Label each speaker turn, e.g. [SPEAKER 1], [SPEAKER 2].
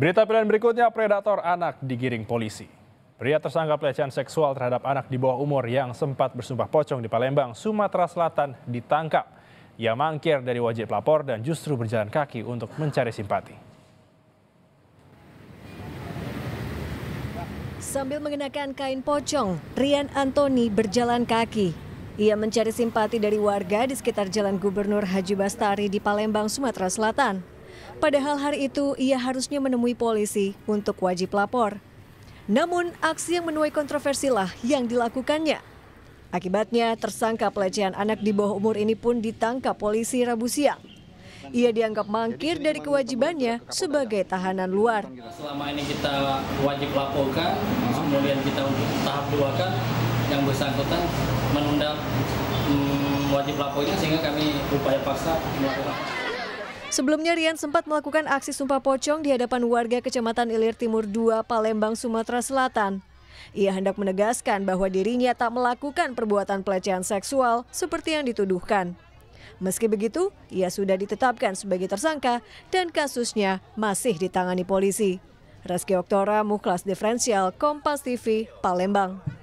[SPEAKER 1] Berita pilihan berikutnya, predator anak digiring polisi. Pria tersangka pelecehan seksual terhadap anak di bawah umur yang sempat bersumpah pocong di Palembang, Sumatera Selatan ditangkap. Ia mangkir dari wajib lapor dan justru berjalan kaki untuk mencari simpati.
[SPEAKER 2] Sambil mengenakan kain pocong, Rian Antoni berjalan kaki. Ia mencari simpati dari warga di sekitar Jalan Gubernur Haji Bastari di Palembang, Sumatera Selatan. Padahal hari itu ia harusnya menemui polisi untuk wajib lapor. Namun aksi yang menuai kontroversilah yang dilakukannya. Akibatnya tersangka pelecehan anak di bawah umur ini pun ditangkap polisi Rabu siang. Ia dianggap mangkir dari kewajibannya sebagai tahanan luar.
[SPEAKER 3] Selama ini kita wajib laporkan, kemudian kita untuk tahap dua kan yang bersangkutan menunda mm, wajib lapornya sehingga kami upaya paksa
[SPEAKER 2] melakukan. Sebelumnya Rian sempat melakukan aksi sumpah pocong di hadapan warga Kecamatan Ilir Timur 2, Palembang, Sumatera Selatan. Ia hendak menegaskan bahwa dirinya tak melakukan perbuatan pelecehan seksual seperti yang dituduhkan. Meski begitu, ia sudah ditetapkan sebagai tersangka dan kasusnya masih ditangani polisi. Reski Oktora, Mukhlas Diferensial, Kompas TV, Palembang.